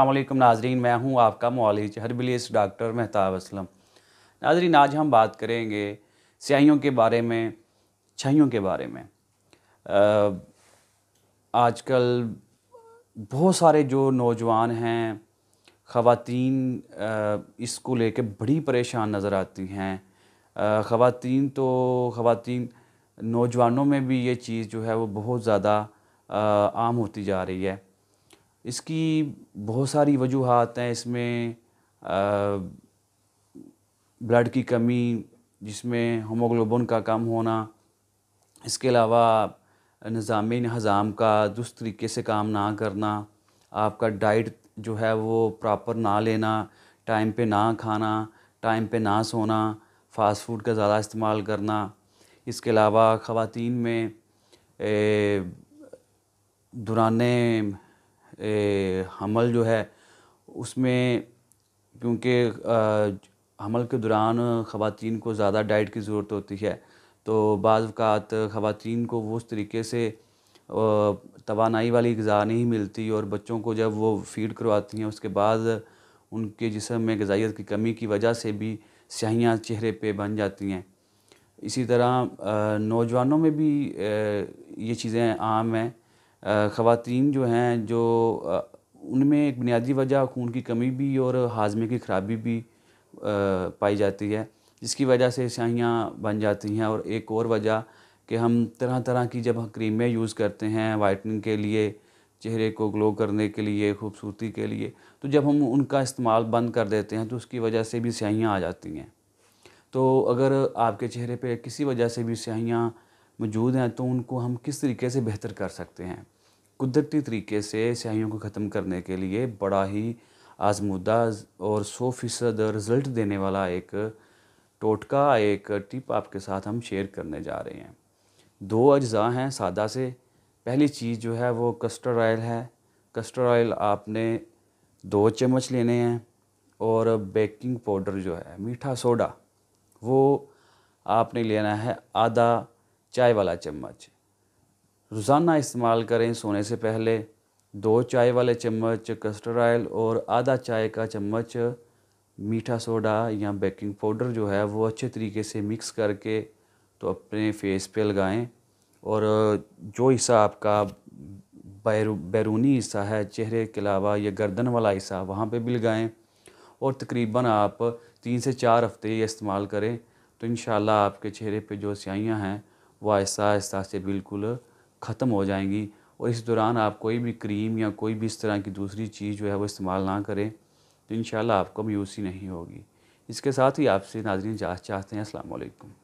अल्लाम नाजरीन मैं हूँ आपका मालिज हरबिलियस डॉक्टर महताब असलम नाजरीन आज हम बात करेंगे स्याहियों के बारे में छहियों के बारे में आजकल बहुत सारे जो नौजवान हैं ख़वातीन इसको लेके बड़ी परेशान नज़र आती हैं ख़वातीन तो ख़वातीन नौजवानों में भी ये चीज़ जो है वो बहुत ज़्यादा आम होती जा रही है इसकी बहुत सारी वजूहत हैं इसमें ब्लड की कमी जिसमें होमोग्लोबिन का कम होना इसके अलावा निज़ाम हज़ाम का दुरुस्त तरीके से काम ना करना आपका डाइट जो है वो प्रॉपर ना लेना टाइम पे ना खाना टाइम पे ना सोना फ़ास्ट फूड का ज़्यादा इस्तेमाल करना इसके अलावा ख़वातीन में दुराने दुरान हमल जो है उसमें क्योंकि हमल के दौरान ख़वान को ज़्यादा डाइट की ज़रूरत होती है तो अवकात ख़वान को वो उस तरीके से तोानाई वाली गज़ा नहीं मिलती और बच्चों को जब वो फीड करवाती हैं उसके बाद उनके जिसम में गजाइत की कमी की वजह से भी स्याहियाँ चेहरे पे बन जाती हैं इसी तरह नौजवानों में भी ये चीज़ें आम हैं ख़वान जो हैं जो उनमें एक बुनियादी वजह खून की कमी भी और हाजमे की ख़राबी भी पाई जाती है जिसकी वजह से स्याहियाँ बन जाती हैं और एक और वजह कि हम तरह तरह की जब क्रीमें यूज़ करते हैं वाइटनिंग के लिए चेहरे को ग्लो करने के लिए खूबसूरती के लिए तो जब हम उनका इस्तेमाल बंद कर देते हैं तो उसकी वजह से भी स्याहियाँ आ जाती हैं तो अगर आपके चेहरे पर किसी वजह से भी स्याहियाँ मौजूद हैं तो उनको हम किस तरीके से बेहतर कर सकते हैं कुदरती तरीके से स्याहियों को ख़त्म करने के लिए बड़ा ही आजमुदा और सौ फीसद रिज़ल्ट देने वाला एक टोटका एक टिप आपके साथ हम शेयर करने जा रहे हैं दो अज्जा हैं सादा से पहली चीज़ जो है वो कस्टर्ड ऑयल है कस्टर्ड ऑयल आपने दो चम्मच लेने हैं और बेकिंग पाउडर जो है मीठा सोडा वो आपने लेना है आधा चाय वाला चम्मच रोज़ाना इस्तेमाल करें सोने से पहले दो चाय वाले चम्मच कस्टर्ड ऑयल और आधा चाय का चम्मच मीठा सोडा या बेकिंग पाउडर जो है वो अच्छे तरीके से मिक्स करके तो अपने फेस पे लगाएं और जो हिस्सा आपका बैरूनी हिस्सा है चेहरे के अलावा या गर्दन वाला हिस्सा वहाँ पे भी लगाएं और तकरीबन आप तीन से चार हफ्ते ये इस्तेमाल करें तो इन आपके चेहरे पे जो स्याहियाँ हैं वो आहिस्ता आहिस्ता से बिल्कुल ख़त्म हो जाएंगी और इस दौरान आप कोई भी क्रीम या कोई भी इस तरह की दूसरी चीज़ जो है वो इस्तेमाल ना करें तो इन आपको मायूसी नहीं होगी इसके साथ ही आपसे नाजरीन जा चाहते हैं असलकम